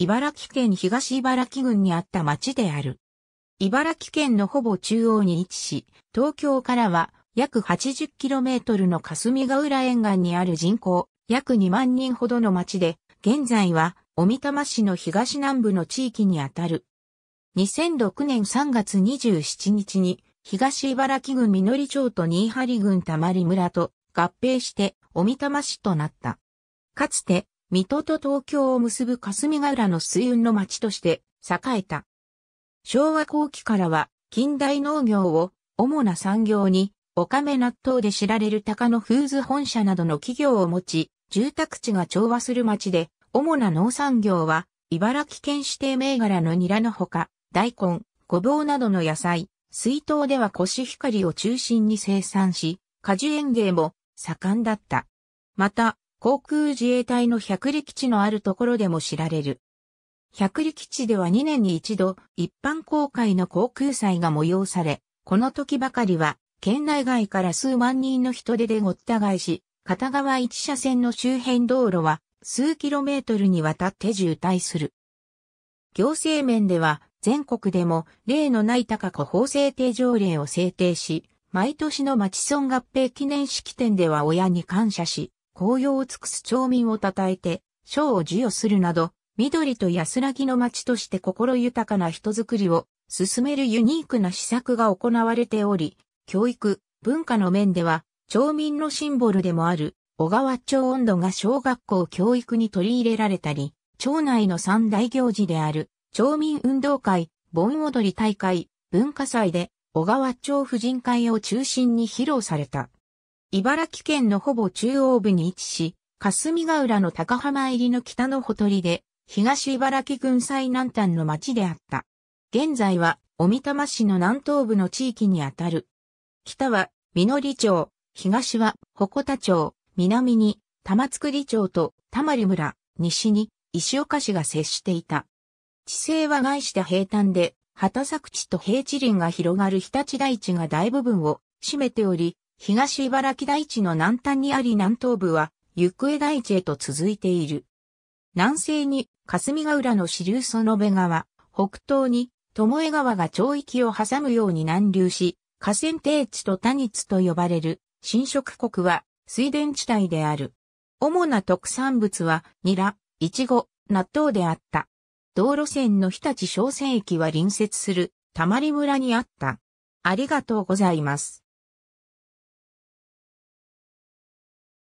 茨城県東茨城郡にあった町である。茨城県のほぼ中央に位置し、東京からは約 80km の霞ヶ浦沿岸にある人口約2万人ほどの町で、現在は小美玉市の東南部の地域にあたる。2006年3月27日に東茨城郡実町と新張郡たまり村と合併して小美玉市となった。かつて水戸と東京を結ぶ霞ヶ浦の水運の町として栄えた。昭和後期からは近代農業を主な産業に、おかめ納豆で知られる高野フーズ本社などの企業を持ち、住宅地が調和する町で、主な農産業は、茨城県指定銘柄のニラのほか、大根、ごぼうなどの野菜、水筒ではコシヒカリを中心に生産し、果樹園芸も盛んだった。また、航空自衛隊の百里基地のあるところでも知られる。百里基地では2年に一度一般公開の航空祭が催され、この時ばかりは県内外から数万人の人手でごった返し、片側1車線の周辺道路は数キロメートルにわたって渋滞する。行政面では全国でも例のない高子法制定条例を制定し、毎年の町村合併記念式典では親に感謝し、紅葉を尽くす町民を称えて、賞を授与するなど、緑と安らぎの町として心豊かな人づくりを進めるユニークな施策が行われており、教育、文化の面では、町民のシンボルでもある、小川町温度が小学校教育に取り入れられたり、町内の三大行事である、町民運動会、盆踊り大会、文化祭で、小川町婦人会を中心に披露された。茨城県のほぼ中央部に位置し、霞ヶ浦の高浜入りの北のほとりで、東茨城郡最南端の町であった。現在は、小美玉市の南東部の地域にあたる。北は、美濃町、東は、鉾田町、南に、玉造町と、玉里村、西に、石岡市が接していた。地勢は外した平坦で、畑作地と平地林が広がる日立台地が大部分を占めており、東茨城台地の南端にあり南東部は行方台地へと続いている。南西に霞ヶ浦の支流園部川、北東に巴川が町域を挟むように南流し、河川低地と谷津と呼ばれる新食国は水田地帯である。主な特産物はニラ、イチゴ、納豆であった。道路線の日立商船駅は隣接するたまり村にあった。ありがとうございます。